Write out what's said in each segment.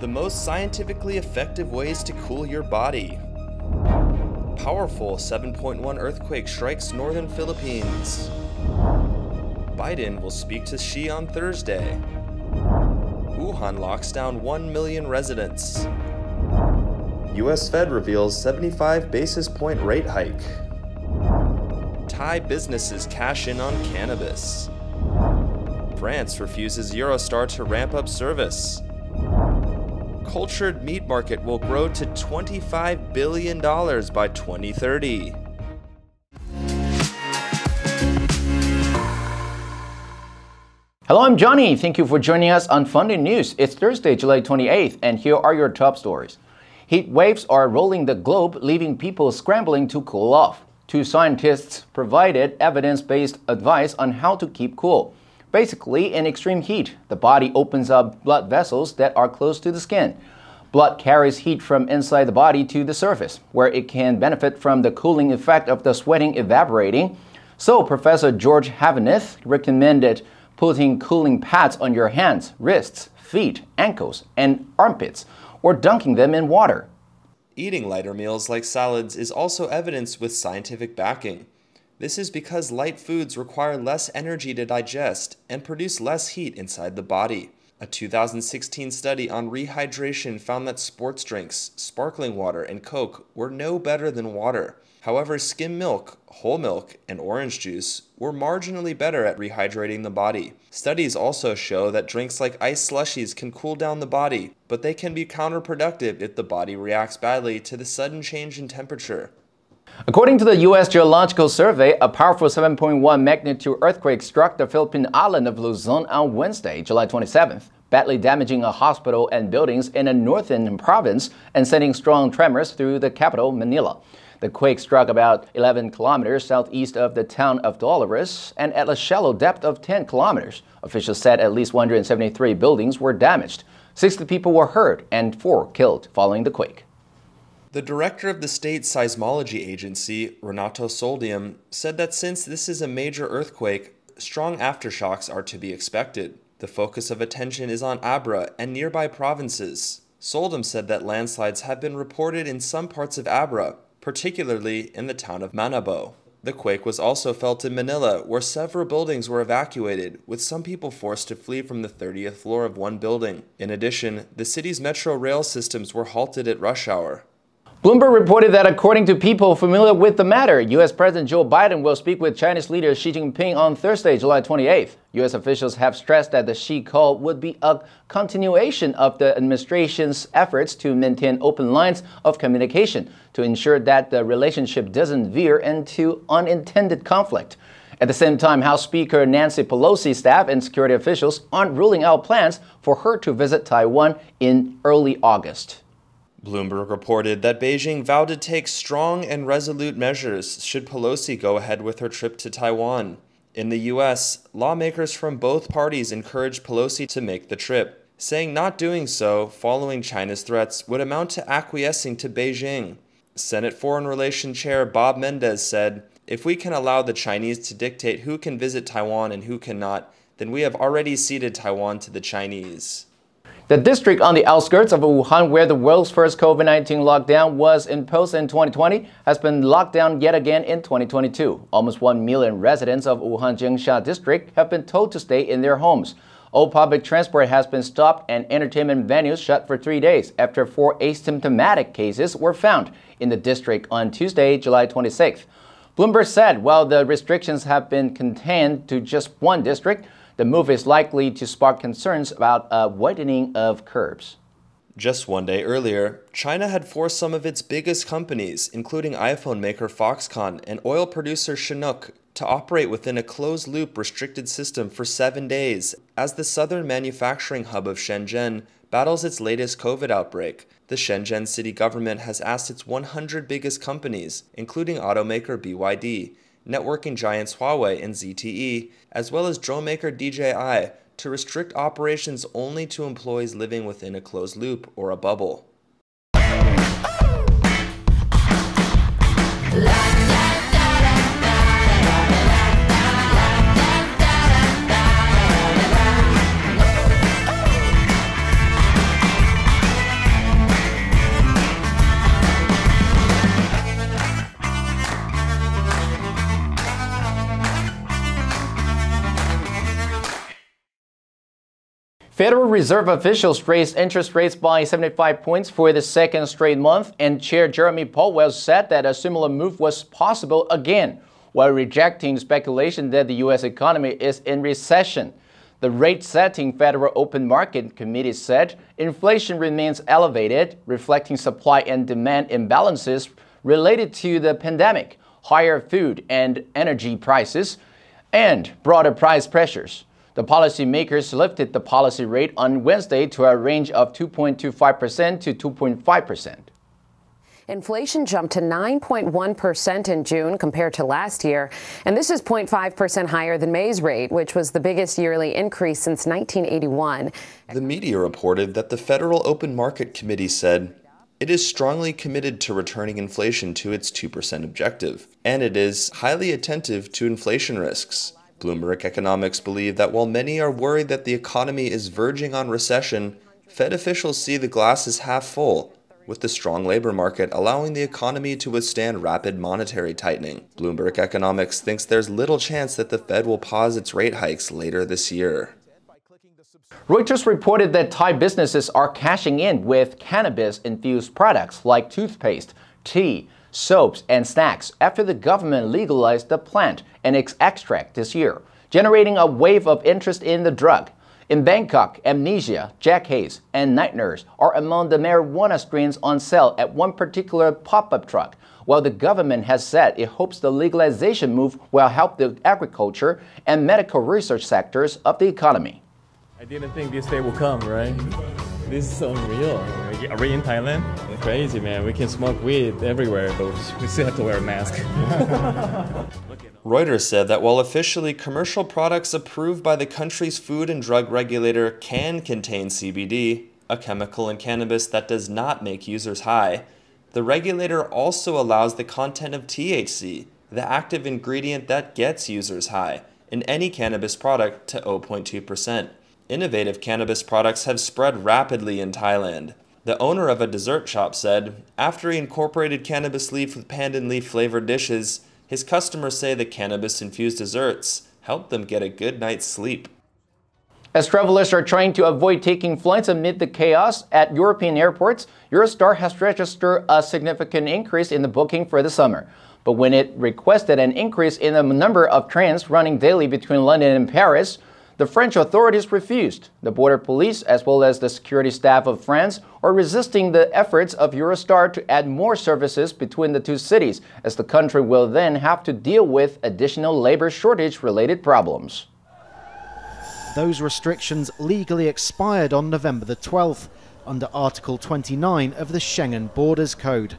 The most scientifically effective ways to cool your body. Powerful 7.1 earthquake strikes northern Philippines. Biden will speak to Xi on Thursday. Wuhan locks down 1 million residents. US Fed reveals 75 basis point rate hike. Thai businesses cash in on cannabis. France refuses Eurostar to ramp up service cultured meat market will grow to $25 billion by 2030. Hello, I'm Johnny. Thank you for joining us on Funding News. It's Thursday, July 28th, and here are your top stories. Heat waves are rolling the globe, leaving people scrambling to cool off. Two scientists provided evidence-based advice on how to keep cool. Basically, in extreme heat, the body opens up blood vessels that are close to the skin. Blood carries heat from inside the body to the surface, where it can benefit from the cooling effect of the sweating evaporating. So, Professor George Havaneth recommended putting cooling pads on your hands, wrists, feet, ankles, and armpits, or dunking them in water. Eating lighter meals like salads is also evidence with scientific backing. This is because light foods require less energy to digest and produce less heat inside the body. A 2016 study on rehydration found that sports drinks, sparkling water, and Coke were no better than water. However, skim milk, whole milk, and orange juice were marginally better at rehydrating the body. Studies also show that drinks like ice slushies can cool down the body, but they can be counterproductive if the body reacts badly to the sudden change in temperature. According to the U.S. Geological Survey, a powerful 7.1 magnitude earthquake struck the Philippine island of Luzon on Wednesday, July 27th, badly damaging a hospital and buildings in the northern province and sending strong tremors through the capital, Manila. The quake struck about 11 kilometers southeast of the town of Dolores and at a shallow depth of 10 kilometers. Officials said at least 173 buildings were damaged. 60 people were hurt and 4 killed following the quake. The director of the state seismology agency, Renato Soldium, said that since this is a major earthquake, strong aftershocks are to be expected. The focus of attention is on Abra and nearby provinces. Soldum said that landslides have been reported in some parts of Abra, particularly in the town of Manabo. The quake was also felt in Manila, where several buildings were evacuated, with some people forced to flee from the 30th floor of one building. In addition, the city's metro rail systems were halted at rush hour. Bloomberg reported that according to people familiar with the matter, U.S. President Joe Biden will speak with Chinese leader Xi Jinping on Thursday, July 28th. U.S. officials have stressed that the Xi call would be a continuation of the administration's efforts to maintain open lines of communication to ensure that the relationship doesn't veer into unintended conflict. At the same time, House Speaker Nancy Pelosi's staff and security officials aren't ruling out plans for her to visit Taiwan in early August. Bloomberg reported that Beijing vowed to take strong and resolute measures should Pelosi go ahead with her trip to Taiwan. In the U.S., lawmakers from both parties encouraged Pelosi to make the trip, saying not doing so, following China's threats, would amount to acquiescing to Beijing. Senate Foreign Relations Chair Bob Mendez said, If we can allow the Chinese to dictate who can visit Taiwan and who cannot, then we have already ceded Taiwan to the Chinese. The district on the outskirts of Wuhan, where the world's first COVID 19 lockdown was imposed in 2020, has been locked down yet again in 2022. Almost 1 million residents of Wuhan Jingsha district have been told to stay in their homes. All public transport has been stopped and entertainment venues shut for three days after four asymptomatic cases were found in the district on Tuesday, July 26. Bloomberg said while the restrictions have been contained to just one district, the move is likely to spark concerns about a widening of curbs. Just one day earlier, China had forced some of its biggest companies, including iPhone maker Foxconn and oil producer Chinook, to operate within a closed loop restricted system for seven days as the southern manufacturing hub of Shenzhen battles its latest COVID outbreak. The Shenzhen city government has asked its 100 biggest companies, including automaker BYD, networking giants Huawei and ZTE, as well as drone maker DJI, to restrict operations only to employees living within a closed loop or a bubble. Federal Reserve officials raised interest rates by 75 points for the second straight month, and Chair Jeremy Powell said that a similar move was possible again, while rejecting speculation that the U.S. economy is in recession. The rate-setting Federal Open Market Committee said inflation remains elevated, reflecting supply and demand imbalances related to the pandemic, higher food and energy prices, and broader price pressures. The policymakers lifted the policy rate on Wednesday to a range of 2.25% to 2.5%. Inflation jumped to 9.1% in June compared to last year, and this is 0.5% higher than May's rate, which was the biggest yearly increase since 1981. The media reported that the Federal Open Market Committee said it is strongly committed to returning inflation to its 2% objective, and it is highly attentive to inflation risks. Bloomberg economics believe that while many are worried that the economy is verging on recession, Fed officials see the glass as half full, with the strong labor market allowing the economy to withstand rapid monetary tightening. Bloomberg economics thinks there's little chance that the Fed will pause its rate hikes later this year. Reuters reported that Thai businesses are cashing in with cannabis-infused products like toothpaste, tea, soaps, and snacks after the government legalized the plant and its extract this year, generating a wave of interest in the drug. In Bangkok, Amnesia, Jack Hayes, and Night Nurse are among the marijuana strains on sale at one particular pop-up truck, while the government has said it hopes the legalization move will help the agriculture and medical research sectors of the economy. I didn't think this day would come, right? This is unreal. Are we in Thailand? Crazy, man. We can smoke weed everywhere, but we still have to wear a mask. Reuters said that while officially commercial products approved by the country's food and drug regulator can contain CBD, a chemical in cannabis that does not make users high, the regulator also allows the content of THC, the active ingredient that gets users high, in any cannabis product to 0.2% innovative cannabis products have spread rapidly in Thailand. The owner of a dessert shop said, after he incorporated cannabis leaf with pandan leaf flavored dishes, his customers say the cannabis infused desserts help them get a good night's sleep. As travelers are trying to avoid taking flights amid the chaos at European airports, Eurostar has registered a significant increase in the booking for the summer. But when it requested an increase in the number of trains running daily between London and Paris, the French authorities refused. The border police, as well as the security staff of France, are resisting the efforts of Eurostar to add more services between the two cities, as the country will then have to deal with additional labor shortage related problems. Those restrictions legally expired on November the 12th under Article 29 of the Schengen Borders Code.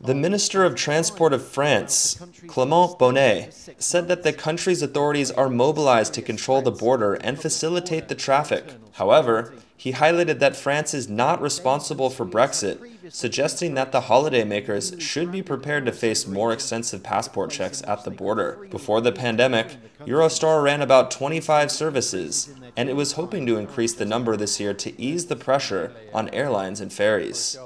The Minister of Transport of France, Clement Bonnet, said that the country's authorities are mobilized to control the border and facilitate the traffic. However, he highlighted that France is not responsible for Brexit, suggesting that the holidaymakers should be prepared to face more extensive passport checks at the border. Before the pandemic, Eurostar ran about 25 services, and it was hoping to increase the number this year to ease the pressure on airlines and ferries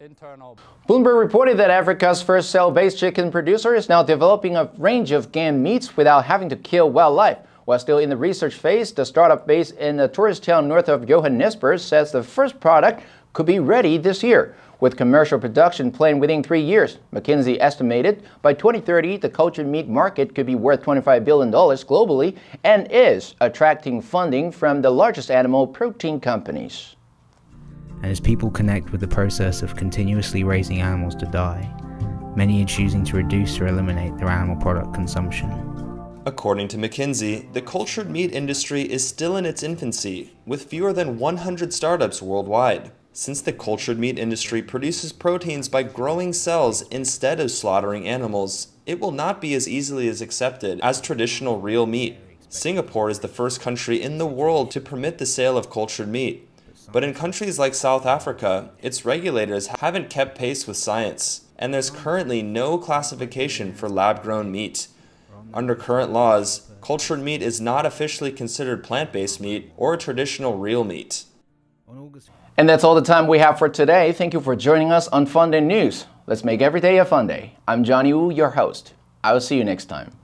internal. Bloomberg reported that Africa's first cell-based chicken producer is now developing a range of game meats without having to kill wildlife. While still in the research phase, the startup based in a tourist town north of Johannesburg says the first product could be ready this year, with commercial production planned within three years. McKinsey estimated by 2030, the cultured meat market could be worth $25 billion globally and is attracting funding from the largest animal protein companies and as people connect with the process of continuously raising animals to die, many are choosing to reduce or eliminate their animal product consumption. According to McKinsey, the cultured meat industry is still in its infancy, with fewer than 100 startups worldwide. Since the cultured meat industry produces proteins by growing cells instead of slaughtering animals, it will not be as easily as accepted as traditional real meat. Singapore is the first country in the world to permit the sale of cultured meat, but in countries like South Africa, its regulators haven't kept pace with science, and there's currently no classification for lab grown meat. Under current laws, cultured meat is not officially considered plant based meat or traditional real meat. And that's all the time we have for today. Thank you for joining us on Fun Day News. Let's make every day a fun day. I'm Johnny Wu, your host. I will see you next time.